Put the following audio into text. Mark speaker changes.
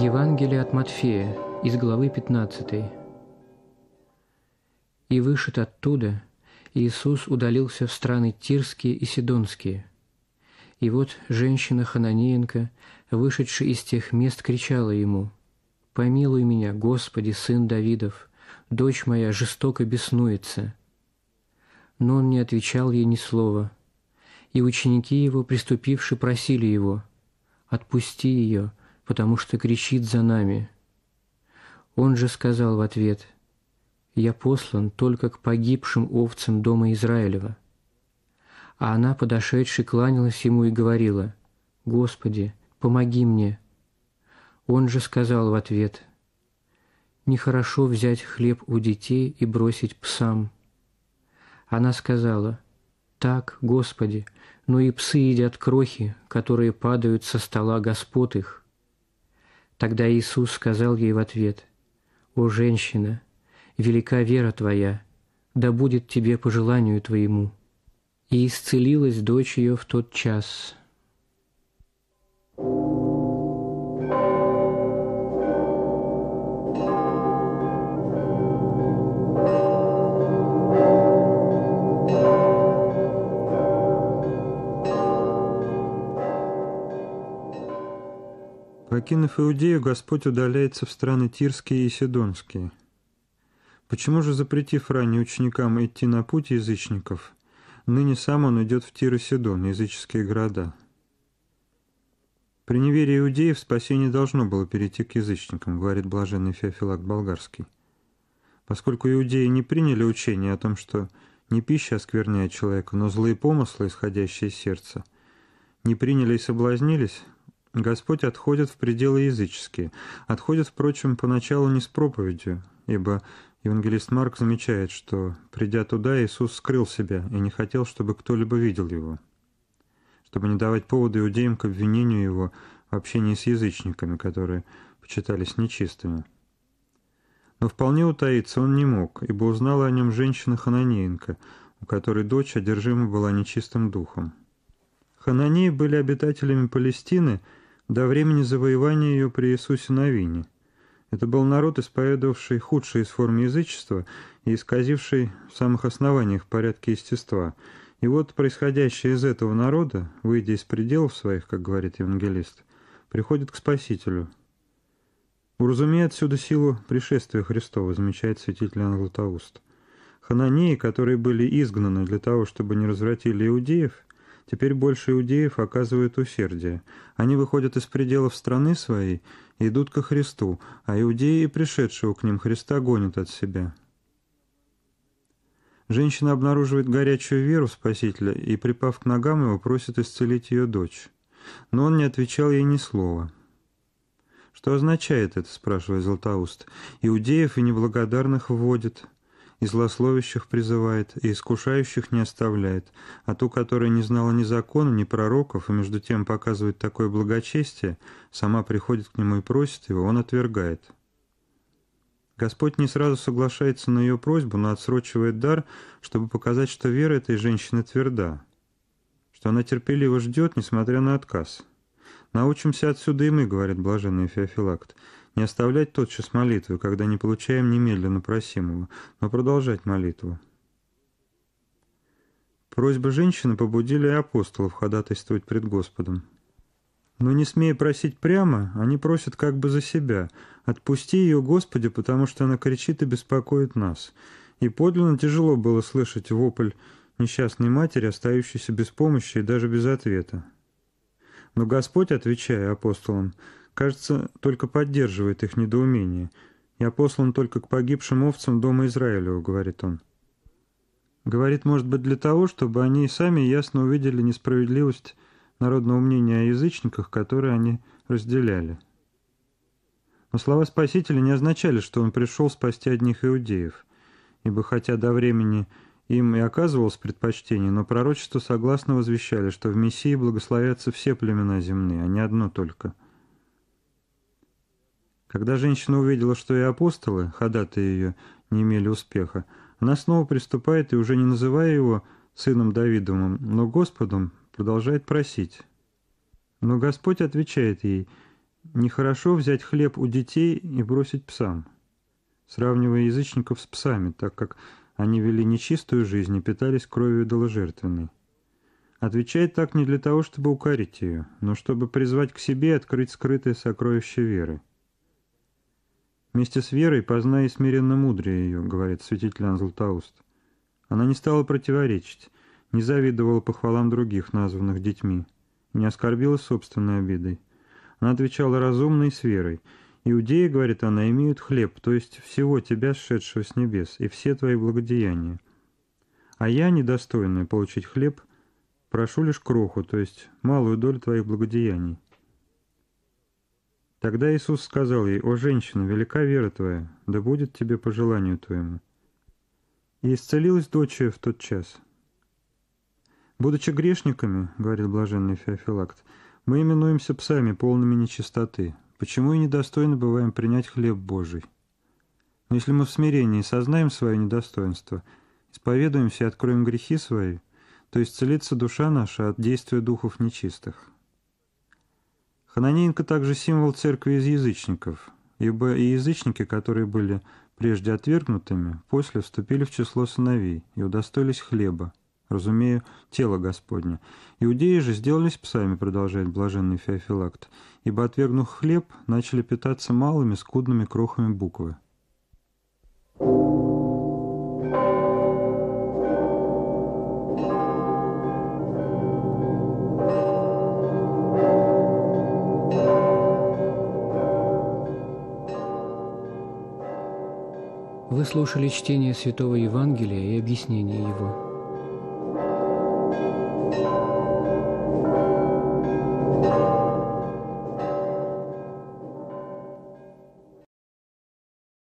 Speaker 1: Евангелие от Матфея, из главы 15. «И вышед оттуда, Иисус удалился в страны Тирские и Сидонские. И вот женщина-хананеенка, вышедшая из тех мест, кричала ему, «Помилуй меня, Господи, сын Давидов, дочь моя жестоко беснуется». Но он не отвечал ей ни слова. И ученики его, приступивши, просили его, «Отпусти ее, потому что кричит за нами. Он же сказал в ответ, «Я послан только к погибшим овцам дома Израилева». А она, подошедшей, кланялась ему и говорила, «Господи, помоги мне». Он же сказал в ответ, «Нехорошо взять хлеб у детей и бросить псам». Она сказала, «Так, Господи, но и псы едят крохи, которые падают со стола господ их». Тогда Иисус сказал ей в ответ, «О, женщина, велика вера твоя, да будет тебе по желанию твоему». И исцелилась дочь ее в тот час –
Speaker 2: Покинув Иудею, Господь удаляется в страны Тирские и Сидонские. Почему же, запретив ранее ученикам идти на путь язычников, ныне сам он идет в Тир и Сидон, языческие города? При неверии иудеев спасение должно было перейти к язычникам, говорит блаженный Феофилак Болгарский. Поскольку иудеи не приняли учение о том, что не пища оскверняет человека, но злые помыслы, исходящие из сердца, не приняли и соблазнились, Господь отходит в пределы языческие, отходит, впрочем, поначалу не с проповедью, ибо евангелист Марк замечает, что, придя туда, Иисус скрыл себя и не хотел, чтобы кто-либо видел его, чтобы не давать повода иудеям к обвинению его в общении с язычниками, которые почитались нечистыми. Но вполне утаиться он не мог, ибо узнала о нем женщина Хананеенко, у которой дочь одержима была нечистым духом. Хананеи были обитателями Палестины – до времени завоевания ее при Иисусе Новине. Это был народ, исповедовавший худшие из форм язычества и исказивший в самых основаниях порядки естества. И вот происходящее из этого народа, выйдя из пределов своих, как говорит евангелист, приходит к Спасителю. Уразумея отсюда силу пришествия Христова», замечает святитель Иоанн Златоуст. Хананеи, которые были изгнаны для того, чтобы не развратили иудеев, Теперь больше иудеев оказывают усердие. Они выходят из пределов страны своей и идут ко Христу, а иудеи, пришедшего к ним Христа, гонят от себя. Женщина обнаруживает горячую веру Спасителя и, припав к ногам его, просит исцелить ее дочь. Но он не отвечал ей ни слова. «Что означает это?» — спрашивает Златоуст. «Иудеев и неблагодарных вводит» и злословящих призывает, и искушающих не оставляет, а ту, которая не знала ни закона, ни пророков, и между тем показывает такое благочестие, сама приходит к нему и просит его, он отвергает. Господь не сразу соглашается на ее просьбу, но отсрочивает дар, чтобы показать, что вера этой женщины тверда, что она терпеливо ждет, несмотря на отказ. «Научимся отсюда и мы», — говорит блаженный Феофилакт, — не оставлять тотчас молитвы, когда не получаем немедленно просимого, но продолжать молитву. Просьбы женщины побудили и апостолов ходатайствовать пред Господом. Но не смея просить прямо, они просят как бы за себя. «Отпусти ее, Господи, потому что она кричит и беспокоит нас». И подлинно тяжело было слышать вопль несчастной матери, остающейся без помощи и даже без ответа. Но Господь, отвечая апостолам, — кажется, только поддерживает их недоумение. «Я послан только к погибшим овцам дома Израилева», — говорит он. Говорит, может быть, для того, чтобы они сами ясно увидели несправедливость народного мнения о язычниках, которые они разделяли. Но слова Спасителя не означали, что он пришел спасти одних иудеев, ибо хотя до времени им и оказывалось предпочтение, но пророчества согласно возвещали, что в Мессии благословятся все племена земные, а не одно только – когда женщина увидела, что и апостолы, ходатые ее, не имели успеха, она снова приступает и, уже не называя его сыном Давидовым, но Господом, продолжает просить. Но Господь отвечает ей, «Нехорошо взять хлеб у детей и бросить псам», сравнивая язычников с псами, так как они вели нечистую жизнь и питались кровью доложертвенной. Отвечает так не для того, чтобы укорить ее, но чтобы призвать к себе и открыть скрытое сокровище веры – Вместе с верой познай смиренно мудрее ее, говорит святитель Анзлтауст. Она не стала противоречить, не завидовала похвалам других, названных детьми, не оскорбила собственной обидой. Она отвечала разумно и с верой. «Иудеи, — говорит она, — имеют хлеб, то есть всего тебя, сшедшего с небес, и все твои благодеяния. А я, недостойная получить хлеб, прошу лишь кроху, то есть малую долю твоих благодеяний». Тогда Иисус сказал ей, «О, женщина, велика вера твоя, да будет тебе по желанию твоему». И исцелилась дочь ее в тот час. «Будучи грешниками, — говорит блаженный Феофилакт, — мы именуемся псами, полными нечистоты, почему и недостойно бываем принять хлеб Божий. Но если мы в смирении сознаем свое недостоинство, исповедуемся и откроем грехи свои, то исцелится душа наша от действия духов нечистых». Хананинка также символ церкви из язычников, ибо и язычники, которые были прежде отвергнутыми, после вступили в число сыновей и удостоились хлеба, разумею, тело Господня. Иудеи же сделались псами, продолжает блаженный Феофилакт, ибо, отвергнув хлеб, начали питаться малыми скудными крохами буквы.
Speaker 1: слушали чтение Святого Евангелия и объяснение его.